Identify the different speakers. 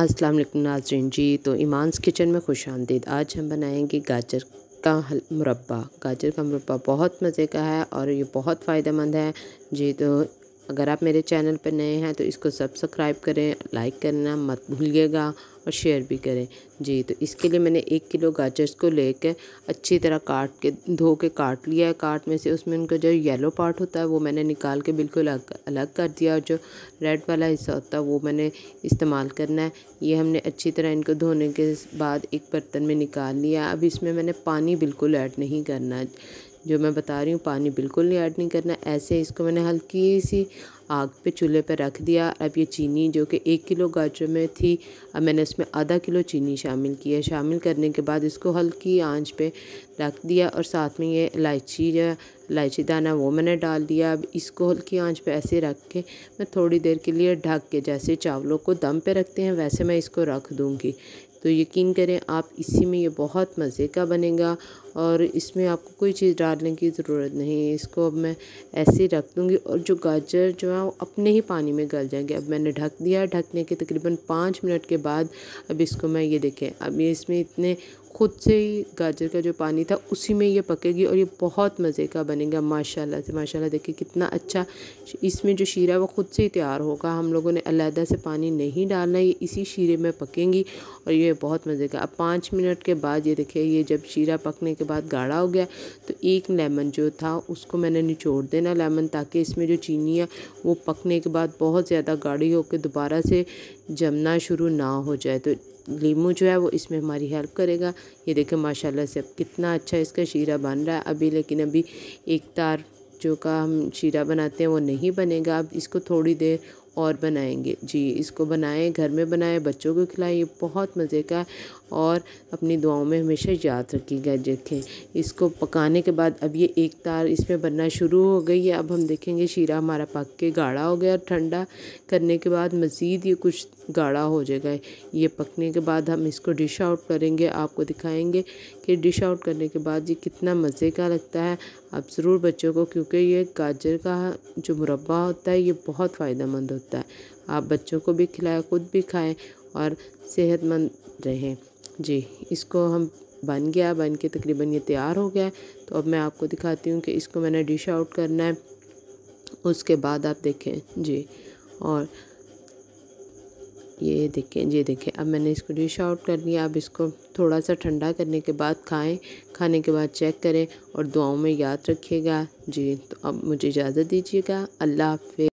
Speaker 1: अस्सलाम वालेकुम नाजरीन जी तो ईमानस किचन में खुश आमदीद आज हम बनाएंगे गाजर का मुरब्बा गाजर का मुरब्बा बहुत मज़े का है और ये बहुत फ़ायदेमंद है जी तो अगर आप मेरे चैनल पर नए हैं तो इसको सब्सक्राइब करें लाइक करना मत भूलिएगा और शेयर भी करें जी तो इसके लिए मैंने एक किलो गाजर्स को लेकर अच्छी तरह काट के धो के काट लिया है काट में से उसमें उनका जो येलो पार्ट होता है वो मैंने निकाल के बिल्कुल अलग अलग कर दिया और जो रेड वाला हिस्सा होता है वो मैंने इस्तेमाल करना है ये हमने अच्छी तरह इनको धोने के बाद एक बर्तन में निकाल लिया अब इसमें मैंने पानी बिल्कुल ऐड नहीं करना जो मैं बता रही हूँ पानी बिल्कुल नहीं ऐड नहीं करना ऐसे इसको मैंने हल्की सी आग पे चूल्हे पे रख दिया अब ये चीनी जो कि एक किलो गाजर में थी अब मैंने इसमें आधा किलो चीनी शामिल की है शामिल करने के बाद इसको हल्की आंच पे रख दिया और साथ में ये इलायची इलायची दाना वो मैंने डाल दिया अब इसको हल्की आंच पे ऐसे रख के मैं थोड़ी देर के लिए ढक के जैसे चावलों को दम पे रखते हैं वैसे मैं इसको रख दूँगी तो यकीन करें आप इसी में ये बहुत मज़े का बनेगा और इसमें आपको कोई चीज़ डालने की ज़रूरत नहीं है इसको अब मैं ऐसे ही रख दूँगी और जो गाजर जो है ना वो अपने ही पानी में गल जाएंगे अब मैंने ढक दिया ढकने के तकरीबन पाँच मिनट के बाद अब इसको मैं ये देखें अब ये इसमें इतने खुद से ही गाजर का जो पानी था उसी में ये पकेगी और ये बहुत मज़े का बनेगा माशाल्लाह से माशाल्लाह देखिए कितना अच्छा इसमें जो शीरा है वो खुद से ही तैयार होगा हम लोगों ने अलहदा से पानी नहीं डालना ये इसी शीरे में पकेंगी और ये बहुत मज़े का अब पाँच मिनट के बाद ये देखिए ये जब शीरा पकने के बाद गाढ़ा हो गया तो एक लेमन जो था उसको मैंने निचोड़ देना लेमन ताकि इसमें जो चीनी है वो पकने के बाद बहुत ज़्यादा गाढ़ी होकर दोबारा से जमना शुरू ना हो जाए तो लीमू जो है वो इसमें हमारी हेल्प करेगा ये देखें माशाल्लाह से अब कितना अच्छा इसका शीरा बन रहा है अभी लेकिन अभी एक तार जो का हम शीरा बनाते हैं वो नहीं बनेगा अब इसको थोड़ी देर और बनाएंगे जी इसको बनाएं घर में बनाएं बच्चों को खिलाएं ये बहुत मज़े का है और अपनी दुआओं में हमेशा याद रखिएगा रखें इसको पकाने के बाद अब ये एक तार इसमें बनना शुरू हो गई है अब हम देखेंगे शीरा हमारा पक के गाढ़ा हो गया और ठंडा करने के बाद मज़ीद ये कुछ गाढ़ा हो जाएगा ये पकने के बाद हम इसको डिश आउट करेंगे आपको दिखाएंगे कि डिश आउट करने के बाद ये कितना मज़े का लगता है आप ज़रूर बच्चों को क्योंकि ये गाजर का जो मुरबा होता है ये बहुत फ़ायदा होता है आप बच्चों को भी खिलाएं खुद भी खाएँ और सेहतमंद रहें जी इसको हम बन गया बन के तकरीबन ये तैयार हो गया है तो अब मैं आपको दिखाती हूँ कि इसको मैंने डिश आउट करना है उसके बाद आप देखें जी और ये देखें जी देखें अब मैंने इसको डिश आउट कर लिया अब इसको थोड़ा सा ठंडा करने के बाद खाएं खाने के बाद चेक करें और दुआओं में याद रखिएगा जी तो अब मुझे इजाज़त दीजिएगा अल्लाह हाफि